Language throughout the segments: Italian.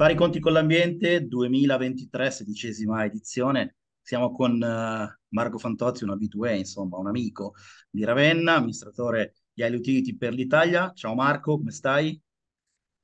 Fare i conti con l'ambiente 2023, sedicesima edizione. Siamo con uh, Marco Fantozzi, un abitué, insomma, un amico di Ravenna, amministratore di Ali Utility per l'Italia. Ciao Marco, come stai?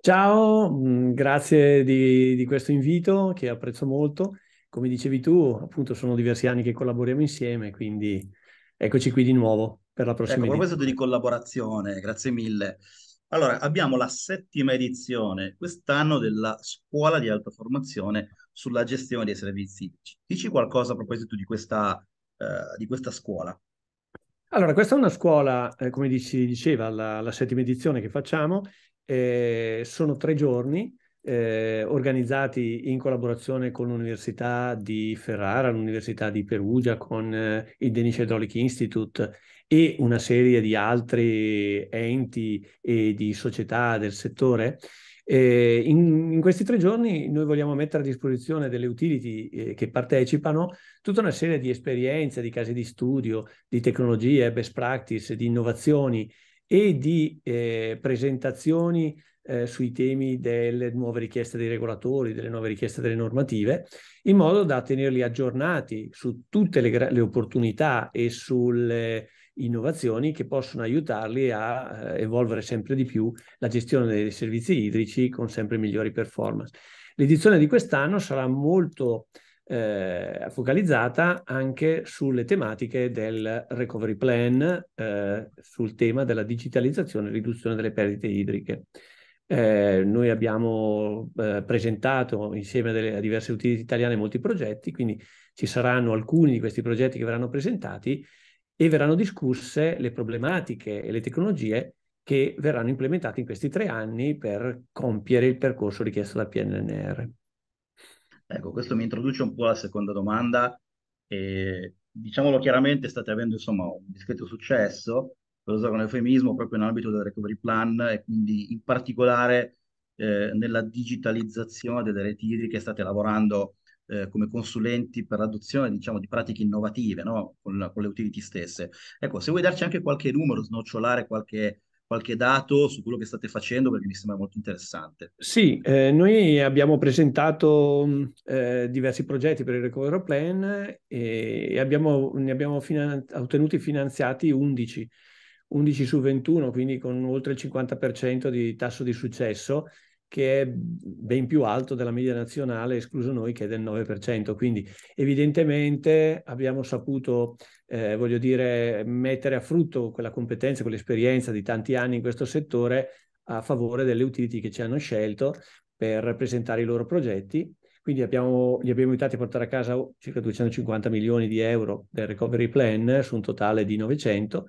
Ciao, mm, grazie di, di questo invito che apprezzo molto. Come dicevi tu, appunto, sono diversi anni che collaboriamo insieme, quindi eccoci qui di nuovo per la prossima. Ecco, a proposito di collaborazione, grazie mille. Allora, abbiamo la settima edizione quest'anno della scuola di alta formazione sulla gestione dei servizi idrici. Dici qualcosa a proposito di questa, eh, di questa scuola? Allora, questa è una scuola, eh, come si diceva, la, la, settima edizione che facciamo, eh, sono tre giorni eh, organizzati in collaborazione con l'Università di Ferrara, l'Università di Perugia, con eh, il Danish Hydraulic Institute e una serie di altri enti e di società del settore. Eh, in, in, questi tre giorni noi vogliamo mettere a disposizione delle utility eh, che partecipano tutta una serie di esperienze, di casi di studio, di tecnologie, best practice, di innovazioni e di eh, presentazioni eh, sui temi delle nuove richieste dei regolatori, delle nuove richieste delle normative, in modo da tenerli aggiornati su tutte le, le opportunità e sulle innovazioni che possono aiutarli a eh, evolvere sempre di più la gestione dei servizi idrici con sempre migliori performance. L'edizione di quest'anno sarà molto eh, focalizzata anche sulle tematiche del recovery plan, eh, sul tema della digitalizzazione e riduzione delle perdite idriche. Eh, noi abbiamo eh, presentato insieme a, delle, a diverse utility italiane molti progetti, quindi ci saranno alcuni di questi progetti che verranno presentati e verranno discusse le problematiche e le tecnologie che verranno implementate in questi tre anni per compiere il percorso richiesto dal PNNR. Ecco, questo mi introduce un po' alla seconda domanda. E, diciamolo chiaramente, state avendo insomma un discreto successo, per usare un eufemismo, proprio in ambito del recovery plan e quindi in particolare eh, nella digitalizzazione delle reti idriche state lavorando eh, come consulenti per l'adozione diciamo, di pratiche innovative no? con, con, le utility stesse. Ecco, se vuoi darci anche qualche numero, snocciolare qualche, qualche dato su quello che state facendo perché mi sembra molto interessante. Sì, eh, noi abbiamo presentato mm, eh, diversi progetti per il recovery plan eh, e abbiamo, ne abbiamo finan- ottenuti finanziati 11. 11 su 21, quindi con oltre il 50% di tasso di successo che è ben più alto della media nazionale, escluso noi, che è del 9%. Quindi evidentemente abbiamo saputo, eh, voglio dire, mettere a frutto quella competenza, quell'esperienza di tanti anni in questo settore a favore delle utility che ci hanno scelto per presentare i loro progetti. Quindi abbiamo, li abbiamo aiutati a portare a casa circa 250 milioni di euro del recovery plan su un totale di 900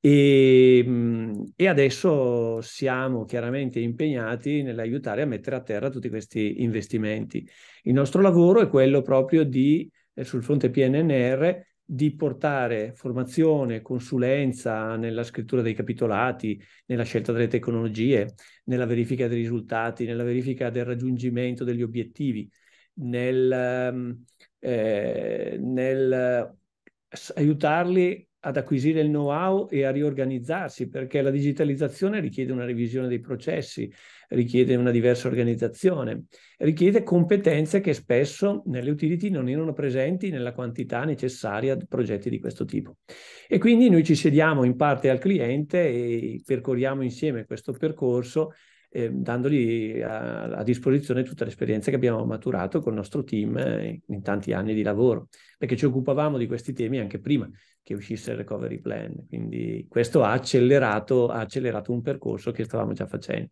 e, ehm, e, adesso siamo chiaramente impegnati nell'aiutare a mettere a terra tutti questi investimenti. Il nostro lavoro è quello proprio di, eh, sul fronte PNNR, di portare formazione, consulenza nella scrittura dei capitolati, nella scelta delle tecnologie, nella verifica dei risultati, nella verifica del raggiungimento degli obiettivi, nel, ehm, eh, nel aiutarli ad acquisire il know-how e a riorganizzarsi, perché la digitalizzazione richiede una revisione dei processi, richiede una diversa organizzazione, richiede competenze che spesso nelle utility non erano presenti nella quantità necessaria di progetti di questo tipo. E quindi noi ci sediamo in parte al cliente e percorriamo insieme questo percorso eh, dandogli a, a, disposizione tutta l'esperienza che abbiamo maturato col nostro team eh, in tanti anni di lavoro, perché ci occupavamo di questi temi anche prima che uscisse il recovery plan, quindi questo ha accelerato, ha accelerato un percorso che stavamo già facendo.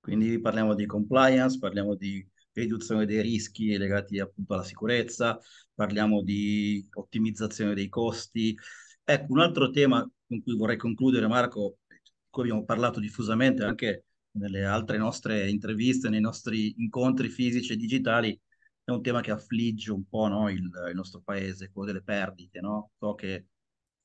Quindi parliamo di compliance, parliamo di riduzione dei rischi legati appunto alla sicurezza, parliamo di ottimizzazione dei costi. Ecco, un altro tema con cui vorrei concludere, Marco, di cui abbiamo parlato diffusamente anche nelle altre nostre interviste, nei nostri incontri fisici e digitali, è un tema che affligge un po' no, il, il, nostro paese, quello delle perdite, no? so che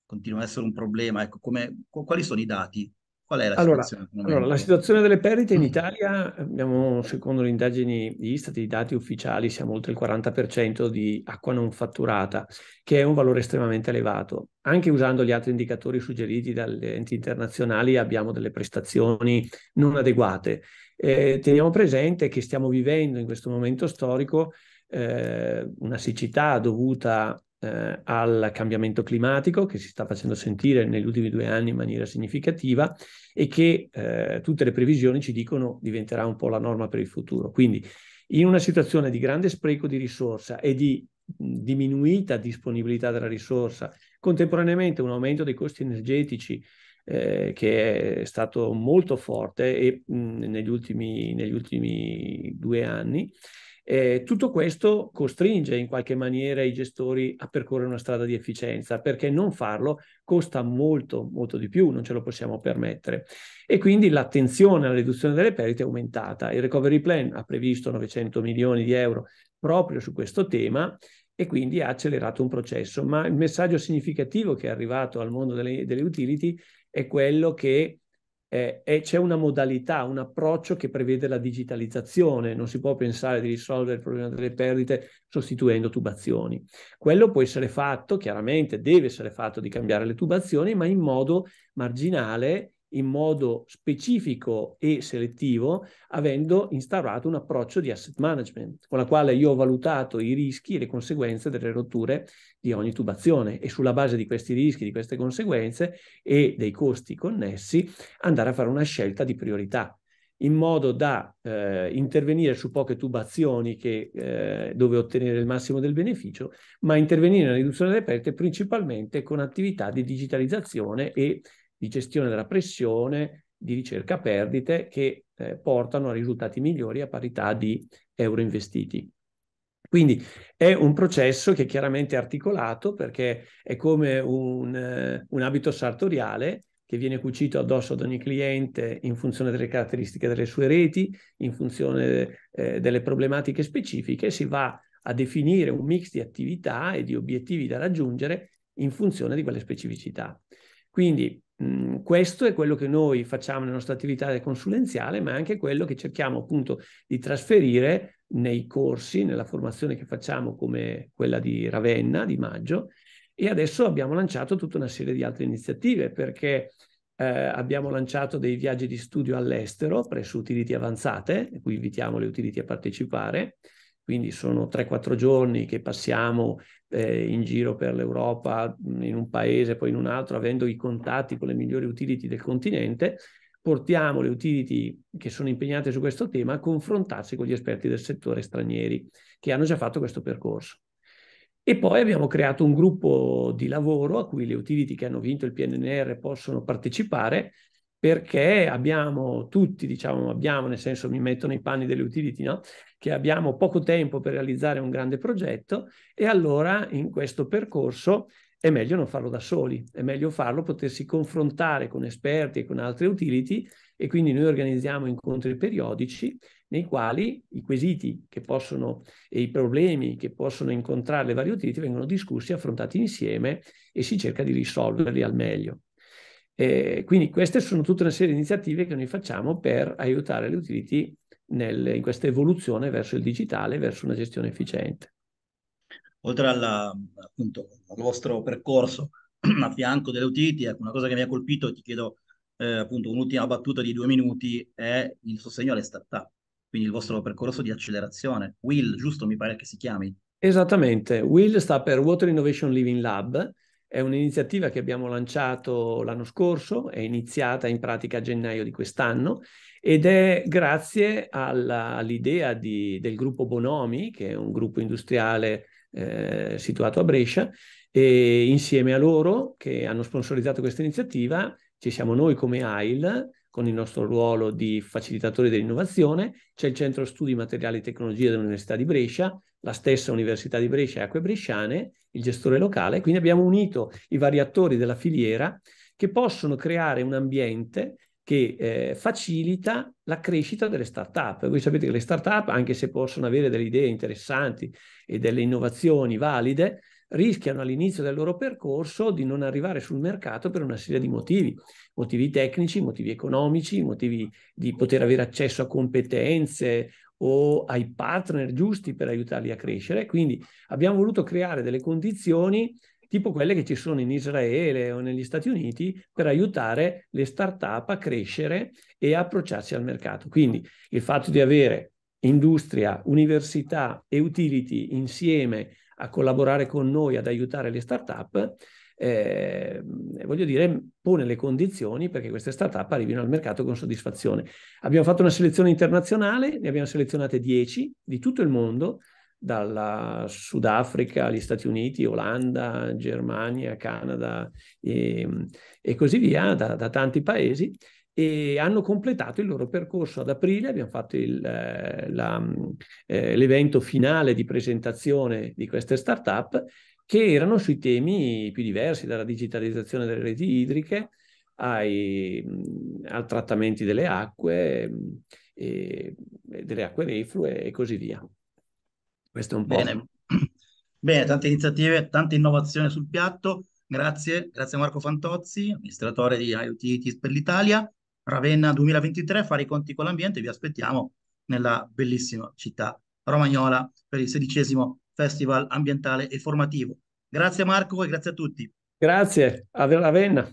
continua ad essere un problema. Ecco, come, quali sono i dati Qual è la allora, situazione? Allora, la situazione delle perdite in mm. Italia, abbiamo, secondo le indagini di Istat, i dati ufficiali, siamo oltre il 40% di acqua non fatturata, che è un valore estremamente elevato. Anche usando gli altri indicatori suggeriti dagli enti internazionali abbiamo delle prestazioni non adeguate. Eh, teniamo presente che stiamo vivendo in questo momento storico eh, una siccità dovuta eh, al cambiamento climatico che si sta facendo sentire negli ultimi due anni in maniera significativa e che eh, tutte le previsioni ci dicono diventerà un po' la norma per il futuro. Quindi in una situazione di grande spreco di risorsa e di diminuita disponibilità della risorsa, contemporaneamente un aumento dei costi energetici eh, che è stato molto forte e, mh, negli, ultimi, negli ultimi due anni, eh, tutto questo costringe in qualche maniera i gestori a percorrere una strada di efficienza perché non farlo costa molto, molto di più, non ce lo possiamo permettere. E quindi l'attenzione alla riduzione delle perdite è aumentata. Il recovery plan ha previsto 900 milioni di euro proprio su questo tema e quindi ha accelerato un processo. Ma il messaggio significativo che è arrivato al mondo delle, delle utility è quello che eh, e c'è una modalità, un approccio che prevede la digitalizzazione, non si può pensare di risolvere il problema delle perdite sostituendo tubazioni. Quello può essere fatto, chiaramente deve essere fatto di cambiare le tubazioni, ma in modo marginale in modo specifico e selettivo, avendo instaurato un approccio di asset management, con la quale io ho valutato i rischi e le conseguenze delle rotture di ogni tubazione e sulla base di questi rischi, di queste conseguenze e dei costi connessi, andare a fare una scelta di priorità in modo da eh, intervenire su poche tubazioni che, eh, dove ottenere il massimo del beneficio, ma intervenire nella riduzione delle perdite principalmente con attività di digitalizzazione e di gestione della pressione, di ricerca perdite che eh, portano a risultati migliori a parità di euro investiti. Quindi è un processo che è chiaramente articolato perché è come un, eh, un, abito sartoriale che viene cucito addosso ad ogni cliente in funzione delle caratteristiche delle sue reti, in funzione eh, delle problematiche specifiche, si va a definire un mix di attività e di obiettivi da raggiungere in funzione di quelle specificità. Quindi Mhmm, questo è quello che noi facciamo nella nostra attività consulenziale, ma è anche quello che cerchiamo appunto di trasferire nei corsi, nella formazione che facciamo come quella di Ravenna di maggio e adesso abbiamo lanciato tutta una serie di altre iniziative perché eh, abbiamo lanciato dei viaggi di studio all'estero presso utility avanzate, a cui invitiamo le utility a partecipare, quindi sono 3-4 giorni che passiamo eh, in giro per l'Europa, in un paese, poi in un altro, avendo i contatti con le migliori utility del continente, portiamo le utility che sono impegnate su questo tema a confrontarsi con gli esperti del settore stranieri che hanno già fatto questo percorso. E poi abbiamo creato un gruppo di lavoro a cui le utility che hanno vinto il PNR possono partecipare perché abbiamo tutti, diciamo, abbiamo nel senso mi metto nei panni delle utility, no? che abbiamo poco tempo per realizzare un grande progetto e allora in questo percorso è meglio non farlo da soli, è meglio farlo, potersi confrontare con esperti e con altre utility e quindi noi organizziamo incontri periodici nei quali i quesiti che possono e i problemi che possono incontrare le varie utility vengono discussi, affrontati insieme e si cerca di risolverli al meglio. E eh, quindi queste sono tutta una serie di iniziative che noi facciamo per aiutare le utility nel, in questa evoluzione verso il digitale, verso una gestione efficiente. Oltre alla, appunto, al vostro percorso a fianco delle utility, ecco, una cosa che mi ha colpito, ti chiedo eh, appunto un'ultima battuta di due minuti, è il sostegno alle start-up, quindi il vostro percorso di accelerazione. Will, giusto mi pare che si chiami? Esattamente, Will sta per Water Innovation Living Lab, è un'iniziativa che abbiamo lanciato l'anno scorso, è iniziata in pratica a gennaio di quest'anno ed è grazie alla, all'idea di, del gruppo Bonomi, che è un gruppo industriale eh, situato a Brescia, e insieme a loro che hanno sponsorizzato questa iniziativa ci siamo noi come AIL con il nostro ruolo di facilitatore dell'innovazione, c'è il Centro Studi Materiali e Tecnologia dell'Università di Brescia, la stessa Università di Brescia e Acque Bresciane, il gestore locale, quindi abbiamo unito i vari attori della filiera che possono creare un ambiente che eh, facilita la crescita delle start-up. Voi sapete che le start-up, anche se possono avere delle idee interessanti e delle innovazioni valide, rischiano all'inizio del loro percorso di non arrivare sul mercato per una serie di motivi, motivi tecnici, motivi economici, motivi di poter avere accesso a competenze o ai partner giusti per aiutarli a crescere. Quindi abbiamo voluto creare delle condizioni tipo quelle che ci sono in Israele o negli Stati Uniti per aiutare le start-up a crescere e approcciarsi al mercato. Quindi il fatto di avere industria, università e utility insieme a collaborare con noi ad aiutare le start-up, eh, voglio dire, pone le condizioni perché queste start-up arrivino al mercato con soddisfazione. Abbiamo fatto una selezione internazionale, ne abbiamo selezionate 10 di tutto il mondo, dalla Sudafrica agli Stati Uniti, Olanda, Germania, Canada e, ehm, e così via, da, da, tanti paesi, e hanno completato il loro percorso ad aprile, abbiamo fatto il, eh, la, mm, eh, l'evento finale di presentazione di queste start-up che erano sui temi più diversi, dalla digitalizzazione delle reti idriche ai, mm, al trattamento delle acque, mm, e, delle acque reflue e così via. Questo è un po'. Bene, Bene tante iniziative, tante innovazioni sul piatto. Grazie, grazie Marco Fantozzi, amministratore di IoT per l'Italia. Ravenna 2023, fare i conti con l'ambiente, vi aspettiamo nella bellissima città romagnola per il sedicesimo Festival Ambientale e Formativo. Grazie Marco e grazie a tutti. Grazie, a Ravenna.